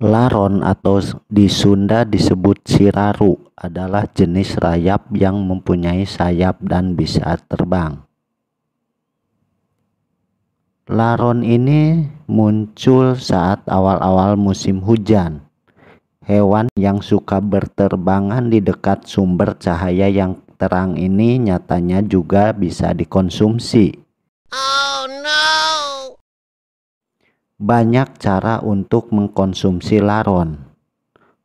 Laron atau di Sunda disebut siraru adalah jenis rayap yang mempunyai sayap dan bisa terbang. Laron ini muncul saat awal-awal musim hujan. Hewan yang suka berterbangan di dekat sumber cahaya yang terang ini nyatanya juga bisa dikonsumsi. Oh no! banyak cara untuk mengkonsumsi laron.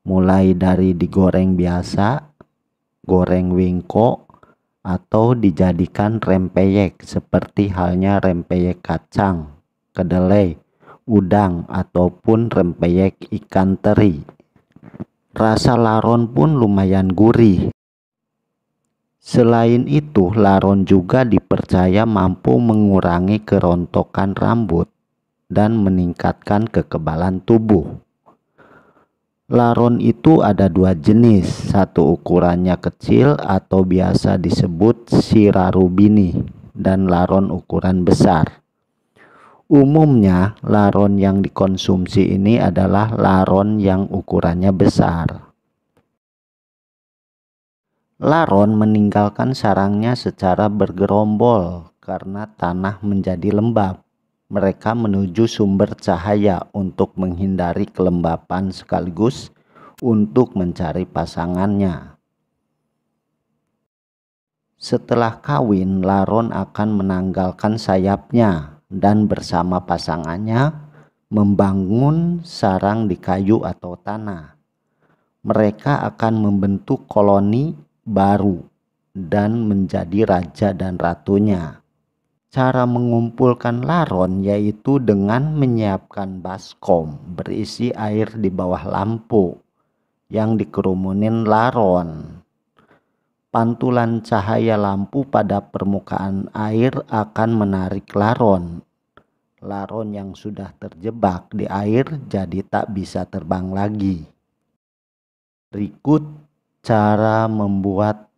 Mulai dari digoreng biasa, goreng wingko, atau dijadikan rempeyek seperti halnya rempeyek kacang, kedelai, udang, ataupun rempeyek ikan teri. Rasa laron pun lumayan gurih. Selain itu, laron juga dipercaya mampu mengurangi kerontokan rambut dan meningkatkan kekebalan tubuh. Laron itu ada dua jenis, satu ukurannya kecil atau biasa disebut sirarubini dan laron ukuran besar. Umumnya laron yang dikonsumsi ini adalah laron yang ukurannya besar. Laron meninggalkan sarangnya secara bergerombol karena tanah menjadi lembab mereka menuju sumber cahaya untuk menghindari kelembapan sekaligus untuk mencari pasangannya. Setelah kawin, laron akan menanggalkan sayapnya dan bersama pasangannya membangun sarang di kayu atau tanah. Mereka akan membentuk koloni baru dan menjadi raja dan ratunya. Cara mengumpulkan laron yaitu dengan menyiapkan baskom berisi air di bawah lampu yang dikerumunin laron. Pantulan cahaya lampu pada permukaan air akan menarik laron. Laron yang sudah terjebak di air jadi tak bisa terbang lagi. Berikut cara membuat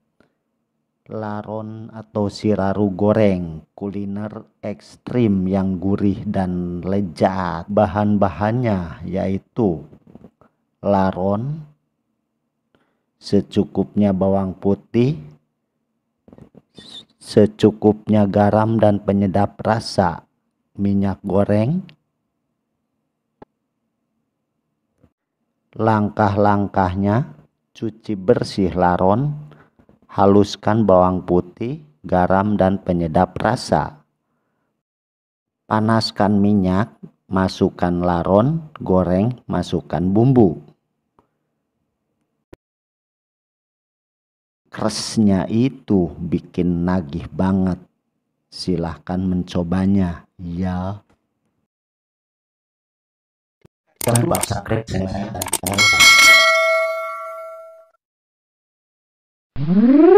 laron atau siraru goreng, kuliner ekstrim yang gurih dan lezat. Bahan-bahannya yaitu laron, secukupnya bawang putih, secukupnya garam dan penyedap rasa, minyak goreng, langkah-langkahnya, cuci bersih laron, Haluskan bawang putih, garam, dan penyedap rasa. Panaskan minyak, masukkan laron, goreng, masukkan bumbu. Kresnya itu bikin nagih banget. Silahkan mencobanya, ya. Jangan lupa subscribe Brrr.